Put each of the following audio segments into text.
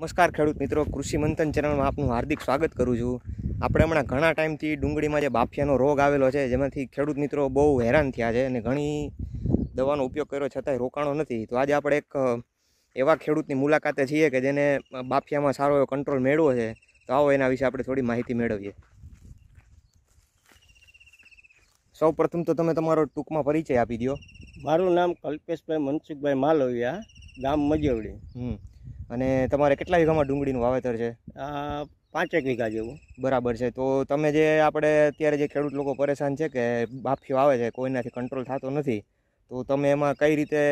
નમસ્કાર ખેડૂત મિત્રો કૃષિ મંથન ચેનલમાં આપનું હાર્દિક સ્વાગત કરું છું આપણે હમણાં ઘણા ટાઈમથી ડુંગળીમાં જે બાફિયાનો રોગ આવેલો છે જેમાંથી ખેડૂત મિત્રો બહુ હેરાન થયા છે અને ઘણી દવાનો ઉપયોગ કર્યો છતાંય રોકાણો નથી તો આજે આપણે એક એવા ખેડૂતની મુલાકાતે છીએ કે જેને બાફિયામાં સારો એવો કંટ્રોલ મેળવો છે તો આવો એના વિશે આપણે થોડી માહિતી મેળવીએ સૌ પ્રથમ તો તમે તમારો ટૂંકમાં પરિચય આપી દો મારું નામ કલ્પેશભાઈ મનસુખભાઈ માલવિયા ગામ મજવડી અને તમારે કેટલા વીઘામાં ડુંગળીનું વાવેતર છે પાંચેક વીઘા જેવું બરાબર છે તો તમે જે આપણે અત્યારે જે ખેડૂત લોકો પરેશાન છે કે બાફીઓ આવે છે કોઈનાથી કંટ્રોલ થતો નથી તો તમે એમાં કઈ રીતે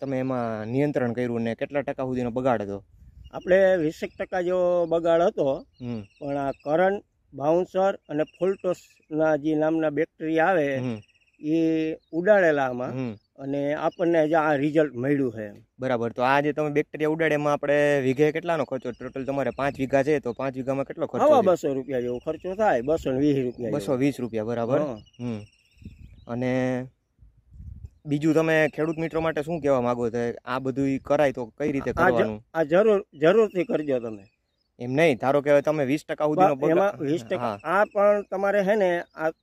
તમે એમાં નિયંત્રણ કર્યું ને કેટલા ટકા સુધીનો બગાડ હતો આપણે વીસેક ટકા જેવો બગાડ હતો પણ આ કરંટ બાઉન્સર અને ફૂલટોસના જે નામના બેક્ટેરિયા આવે એ ઉડાડેલા આમાં અને આપણને જ આ રિઝલ્ટ મળ્યું છે બરાબર તો આ જે તમે બેક્ટેરિયા ઉડાડે એમાં આપણે વીઘે કેટલાનો ખર્ચો ટોટલ તમારે પાંચ વીઘા છે તો પાંચ વીઘામાં કેટલો ખર્ચો હવા બસો રૂપિયા જેવો ખર્ચો થાય બસો વીસ રૂપિયા બસો વીસ રૂપિયા બરાબર અને બીજું તમે ખેડૂત મિત્રો માટે શું કહેવા માંગો છો આ બધું કરાય તો કઈ રીતે કરવાનું આ જરૂર જરૂરથી કરજો તમે એમ નહીં ધારો કે તમે વીસ ટકા સુધી વીસ ટકા આ પણ તમારે છે ને આ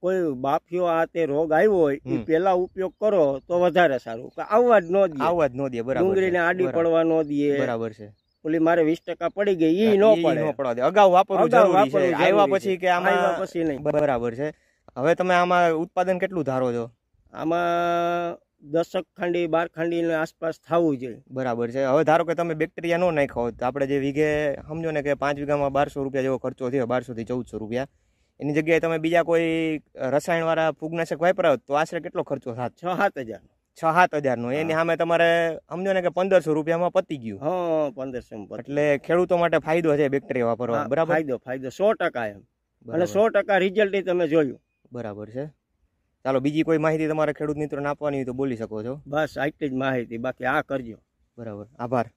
કોઈ બાફિયો આ તે રોગ આવ્યો હોય એ પેલા ઉપયોગ કરો તો વધારે સારું કે આવવા જ ન દે આવવા જ ન દે બરાબર ડુંગળીને આડી પડવા ન દે બરાબર છે ઓલી મારે વીસ ટકા પડી ગઈ ઈ ન પડે ન પડે અગાઉ વાપરવું જરૂરી છે આવ્યા પછી કે આમાં આવ્યા પછી નહીં બરાબર છે હવે તમે આમાં ઉત્પાદન કેટલું ધારો છો આમાં દશક ખાંડી બાર ખાંડી આસપાસ થવું જોઈએ બરાબર છે હવે ધારો કે તમે બેક્ટેરિયા ન નાખો આપણે જે વીઘે સમજો ને કે પાંચ વીઘામાં બારસો રૂપિયા જેવો ખર્ચો થયો બારસો થી ચૌદસો રૂપિયા એની જગ્યાએ તમે બીજા કોઈ રસાયણવાળા ફૂગનાશક વાપરાવો તો આશરે કેટલો ખર્ચો થાત છ સાત હજાર છ સાત હજારનો એની સામે તમારે સમજો ને કે પંદરસો રૂપિયામાં પતી ગયું હા પંદરસો એટલે ખેડૂતો માટે ફાયદો છે બેક્ટેરિયા વાપરવા બરાબર ફાયદો ફાયદો સો ટકા એમ ભલે સો ટકા રિઝલ્ટ તમે જોયું બરાબર છે ચાલો બીજી કોઈ માહિતી તમારે ખેડૂત મિત્રોને આપવાની હોય તો બોલી શકો છો બસ આટલી જ માહિતી બાકી આ કરજો બરાબર આભાર